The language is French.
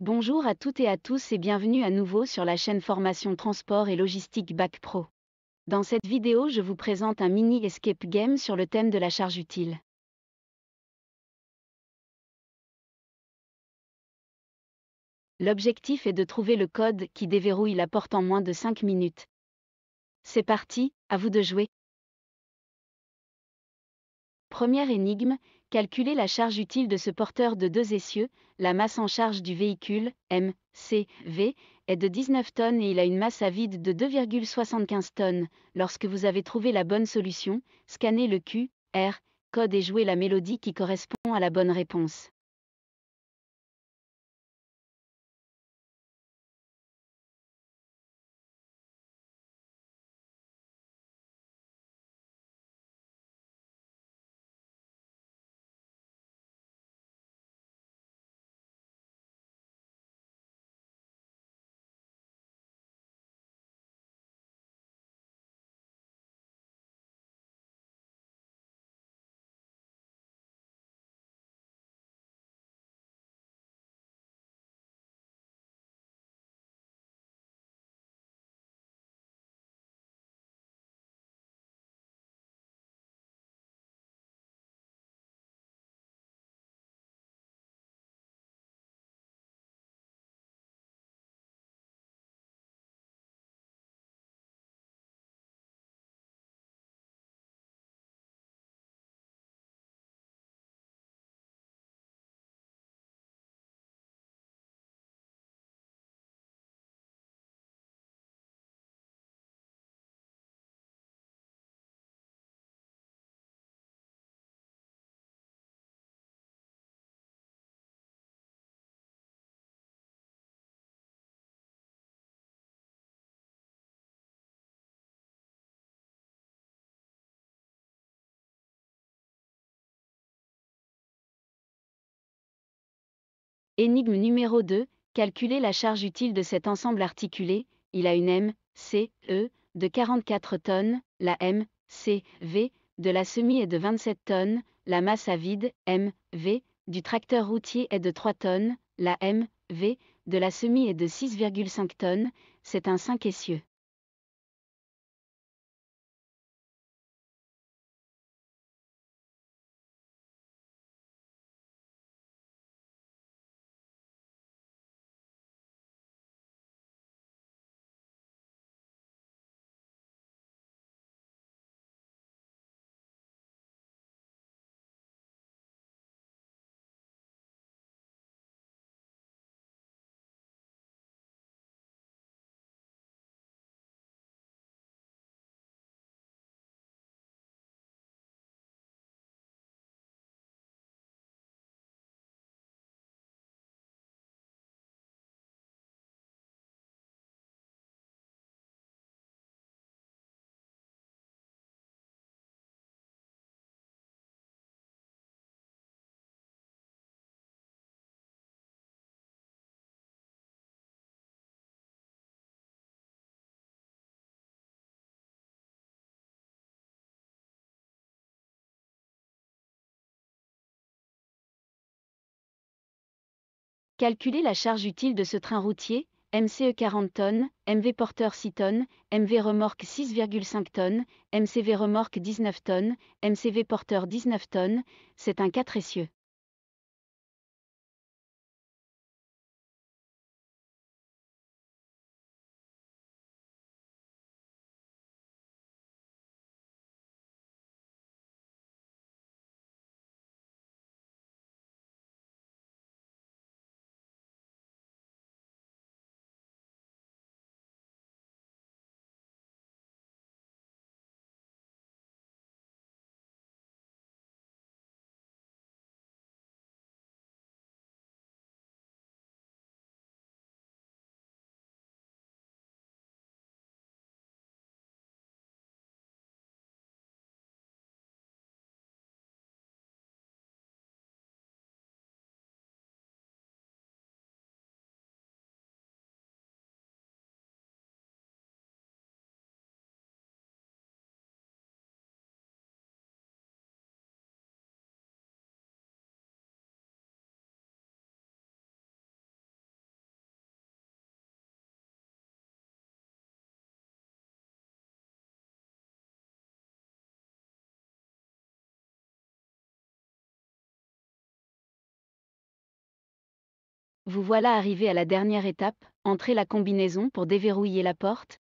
Bonjour à toutes et à tous et bienvenue à nouveau sur la chaîne Formation Transport et Logistique Bac Pro. Dans cette vidéo, je vous présente un mini escape game sur le thème de la charge utile. L'objectif est de trouver le code qui déverrouille la porte en moins de 5 minutes. C'est parti, à vous de jouer. Première énigme, Calculez la charge utile de ce porteur de deux essieux, la masse en charge du véhicule, M, C, V, est de 19 tonnes et il a une masse à vide de 2,75 tonnes. Lorsque vous avez trouvé la bonne solution, scannez le Q, R, code et jouez la mélodie qui correspond à la bonne réponse. Énigme numéro 2. Calculer la charge utile de cet ensemble articulé. Il a une M, C, E, de 44 tonnes, la M, C, V, de la semi est de 27 tonnes, la masse à vide, M, V, du tracteur routier est de 3 tonnes, la M, V, de la semi est de 6,5 tonnes, c'est un 5 essieux. Calculez la charge utile de ce train routier, MCE 40 tonnes, MV porteur 6 tonnes, MV remorque 6,5 tonnes, MCV remorque 19 tonnes, MCV porteur 19 tonnes, c'est un 4 essieux. Vous voilà arrivé à la dernière étape, entrez la combinaison pour déverrouiller la porte,